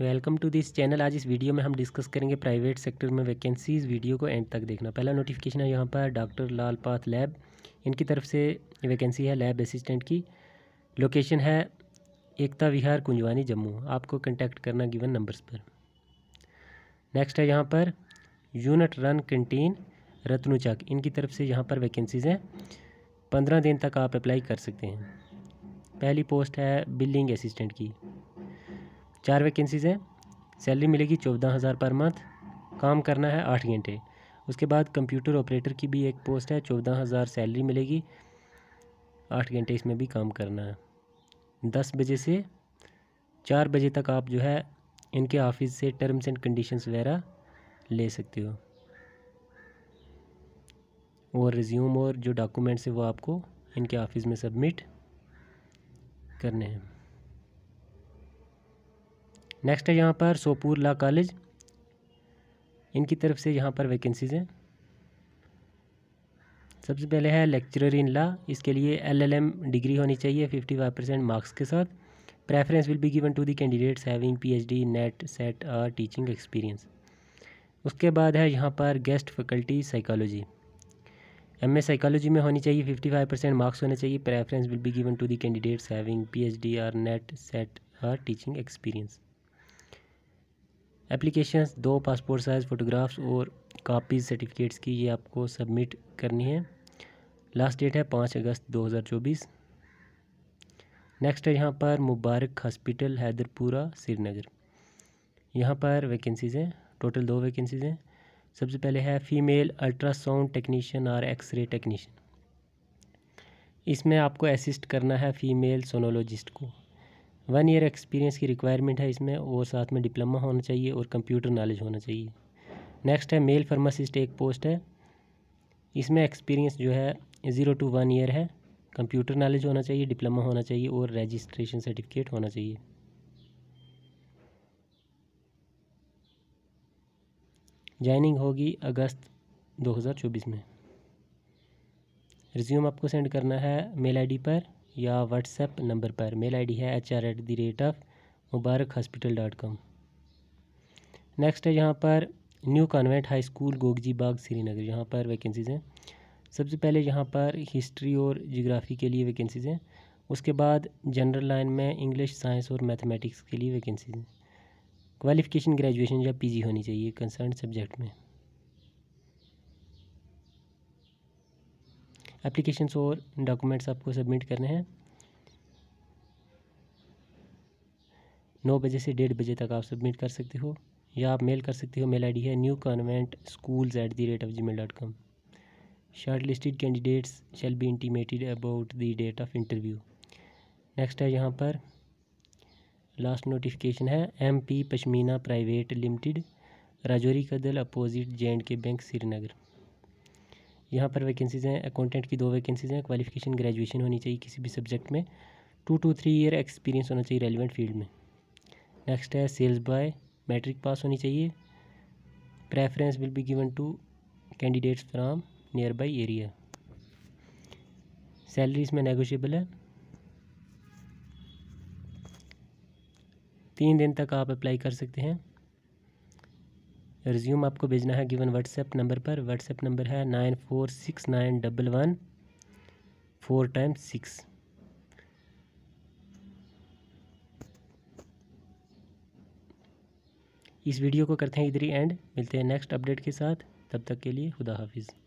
welcome to this channel आज इस video में हम डिस्कस करेंगे प्राइवेट सेक्टर में वैकेंसीज़ वीडियो को एंड तक देखना पहला नोटिफिकेशन है यहाँ पर डॉक्टर लाल पाथ लैब इनकी तरफ से वैकेंसी है लैब असिस्टेंट की लोकेशन है एकता विहार कुंजवानी जम्मू आपको कंटेक्ट करना गिवन नंबर्स पर नेक्स्ट है यहाँ per unit run canteen Ratnuchak इनकी तरफ से यहाँ पर वैकेंसीज़ हैं पंद्रह दिन तक आप अप्लाई कर सकते हैं पहली पोस्ट है बिल्डिंग असिस्टेंट की चार वैकेंसीज़ हैं सैलरी मिलेगी चौदह हज़ार पर मंथ काम करना है आठ घंटे उसके बाद कंप्यूटर ऑपरेटर की भी एक पोस्ट है चौदह हज़ार सैलरी मिलेगी आठ घंटे इसमें भी काम करना है दस बजे से चार बजे तक आप जो है इनके ऑफिस से टर्म्स एंड कंडीशंस वगैरह ले सकते हो और रिज्यूम और जो डॉक्यूमेंट्स हैं वो आपको इनके ऑफिस में सबमिट करने हैं नेक्स्ट है यहाँ पर सोपूर ला कॉलेज इनकी तरफ से यहाँ पर वैकेंसीज़ हैं सबसे पहले है लेक्चरर इन लॉ इसके लिए एलएलएम डिग्री होनी चाहिए फिफ्टी फाइव परसेंट मार्क्स के साथ preference will be given to the candidates having PhD NET SET और टीचिंग एक्सपीरियंस उसके बाद है यहाँ पर guest faculty psychology M A psychology में होनी चाहिए फिफ्टी फाइव परसेंट मार्क्स होने चाहिए preference will be given to the candidates having PhD और नेट सेट और टीचिंग एक्सपीरियंस एप्लीकेशन दो पासपोर्ट साइज़ फ़ोटोग्राफ्स और कापीज सर्टिफिकेट्स की ये आपको सबमिट करनी है लास्ट डेट है पाँच अगस्त दो हज़ार चौबीस नेक्स्ट है यहाँ पर मुबारक हॉस्पिटल हैदरपुरा श्रीनगर यहाँ पर वैकेंसीज़ हैं टोटल दो वैकेंसीज़ हैं सबसे पहले है फीमेल अल्ट्रासाउंड टेक्नीशियन और एक्सरे टेक्नीशियन इसमें आपको असिस्ट करना है फीमेल सोनोलॉजिस्ट को वन ईयर एक्सपीरियंस की रिक्वायरमेंट है इसमें और साथ में डिप्लोमा होना चाहिए और कंप्यूटर नॉलेज होना चाहिए नेक्स्ट है मेल फार्मासिस्ट एक पोस्ट है इसमें एक्सपीरियंस जो है ज़ीरो टू वन ईयर है कंप्यूटर नॉलेज होना चाहिए डिप्लोमा होना चाहिए और रजिस्ट्रेशन सर्टिफिकेट होना चाहिए ज्वाइनिंग होगी अगस्त 2024 में रिज्यूम आपको सेंड करना है मेल आईडी पर या व्हाट्सएप नंबर पर मेल आईडी है H R at the rate of Mubarak hospital dot com next है यहाँ पर new convent high school Gogji Bagh Srinagar यहाँ पर वैकेंसीज़ हैं सबसे पहले यहाँ पर हिस्ट्री और जोग्राफ़ी के लिए वैकेंसीज़ हैं उसके बाद जनरल लाइन में इंग्लिश साइंस और मैथमेटिक्स के लिए वैकेंसीज हैं क्वालिफ़िकेशन ग्रेजुएशन या पीजी होनी चाहिए कंसर्न सब्जेक्ट में एप्लीकेशन और डॉक्यूमेंट्स आपको सबमिट करने हैं नौ बजे से डेढ़ बजे तक आप सबमिट कर सकते हो या आप मेल कर सकते हो मेल आईडी है new convent schools at the rate of G mail dot com shortlisted candidates shall be intimated about the date of interview next है यहाँ पर लास्ट नोटिफिकेशन है M P Pashmina private limited Rajouri Kadal opposite J K bank Srinagar यहाँ पर vacancies हैं accountant की दो vacancies हैं क्वालिफिकेशन ग्रेजुएशन होनी चाहिए किसी भी सब्जेक्ट में two to three year experience होना चाहिए रेलिवेंट फील्ड में नेक्स्ट है सेल्स बॉय मैट्रिक पास होनी चाहिए preference will be given to candidates from nearby area salary इसमें नेगोशियबल है तीन दिन तक आप अप्लाई कर सकते हैं रिज्यूम आपको भेजना है गिवन व्हाट्सएप नंबर पर व्हाट्सएप नंबर है nine four six nine double one four टाइम सिक्स इस वीडियो को करते हैं इधर ही एंड मिलते हैं नेक्स्ट अपडेट के साथ तब तक के लिए खुदा हाफिज़